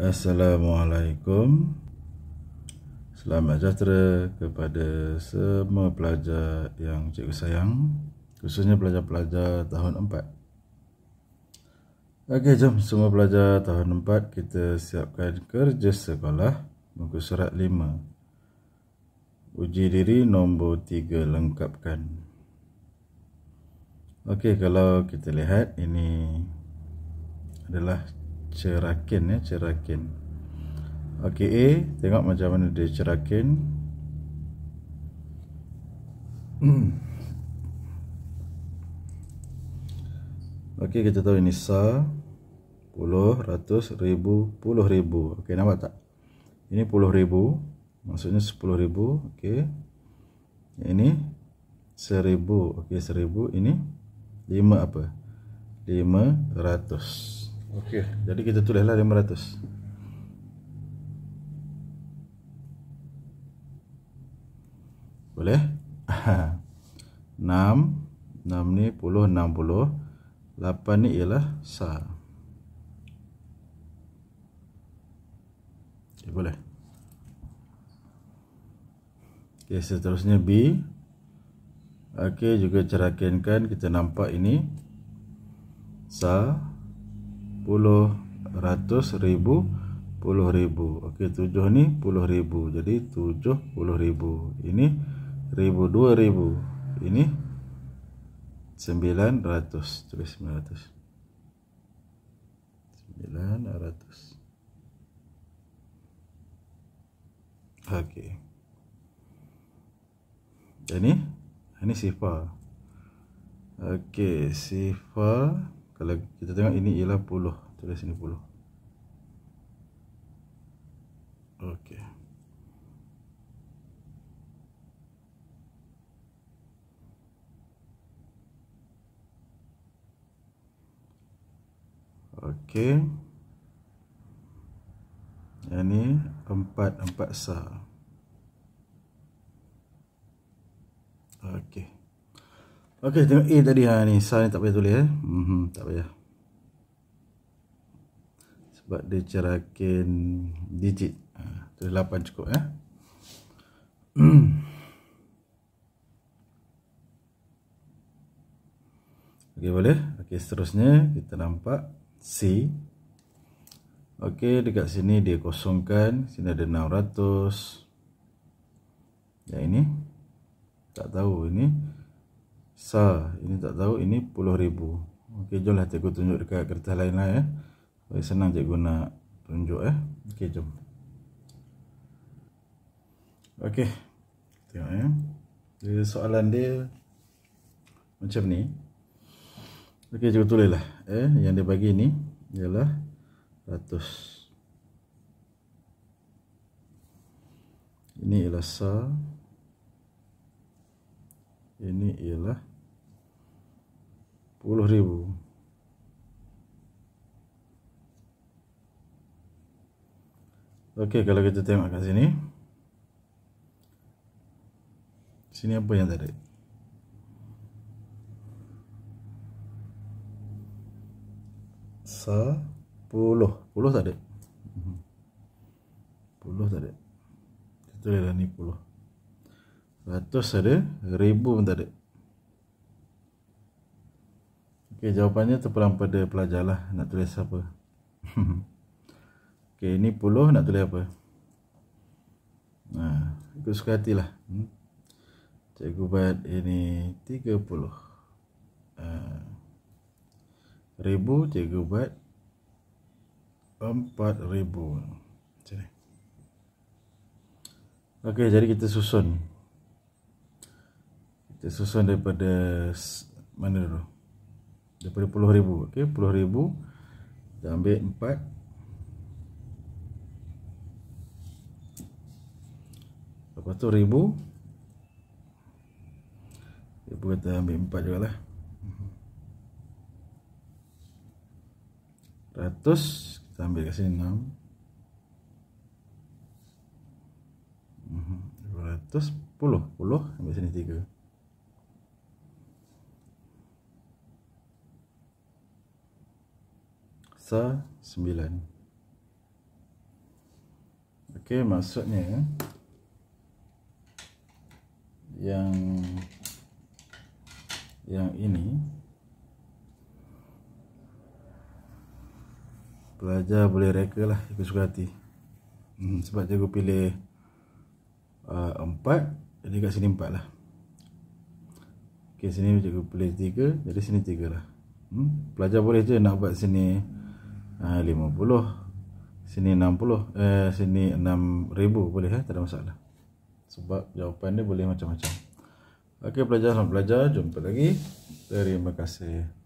Assalamualaikum Selamat sejahtera kepada semua pelajar yang cikgu sayang Khususnya pelajar-pelajar tahun 4 Okey jom semua pelajar tahun 4 kita siapkan kerja sekolah Muka surat 5 Uji diri nombor 3 lengkapkan Okey kalau kita lihat ini adalah cerakin ya cerakin okey A tengok macam mana dia cerakin okey kita tahu ini sa puluh, ratus ribu puluh ribu okey nampak tak ini puluh ribu maksudnya sepuluh ribu okey ini seribu okey seribu ini lima apa lima ratus Okey, Jadi kita tulislah lah 500 Boleh? 6 6 ni puluh 60 8 ni ialah Sa okay, eh, Boleh? Ok seterusnya B Ok juga cerakinkan Kita nampak ini Sa puluh ratus ribu puluh ribu okey tujuh ni puluh ribu jadi tujuh puluh ribu ini ribu dua ribu ini sembilan ratus tulis sembilan ratus sembilan ratus okey ini ini sifar okey sifar kalau kita tengok ini ialah puluh Tulis sini puluh Okey Okey Yang ni empat-empat sah Okey Okey, tengok A tadi ha ni. Sa tak payah tulis eh. Mhm, tak payah. Sebab dia cerakin digit. Ha, tulis 8 cukup eh. Okey, boleh. Okey, seterusnya kita nampak C. Okey, dekat sini dia kosongkan. Sini ada 600. Yang ini tak tahu ini sa ini tak tahu ini puluh ribu. okey jomlah cikgu tunjuk dekat kertas lain lah ya eh. supaya senang cikgu nak tunjuk eh okey jom okey tengok ya eh. soalan dia macam ni okey cikgu tulislah eh yang dia bagi ni ialah 100 ini ialah sa ini ialah sepuluh ribu Okey, kalau kita tengok kat sini sini apa yang tarik sepuluh puluh tak ada mhm. puluh tak ada kita boleh ni puluh ratus ada ribu pun tak ada Okay, jawapannya terpulang pada pelajar lah Nak tulis apa Okay, ini puluh nak tulis apa Nah, ikut suka hati lah hmm. Cikgu buat ini Tiga puluh ah, Ribu cikgu buat Empat ribu Okay, jadi kita susun Kita susun daripada Mana dulu daripada puluh ribu ok puluh ribu kita ambil empat lepas tu ribu ribu kita ambil empat juga lah ratus kita ambil kat sini enam mhm, ratus puluh puluh ambil sini tiga Nisa 9 Okey maksudnya yang yang ini pelajar boleh reka lah ikut suka hati hmm, sebab cikgu pilih uh, 4 jadi kat sini 4 lah ok sini cikgu pilih 3 jadi sini 3 lah hmm, pelajar boleh je nak buat sini Ah, uh, 50 sini 60 eh sini 6000 boleh eh tak ada masalah sebab jawapan dia boleh macam-macam okey pelajar selamat belajar jumpa lagi terima kasih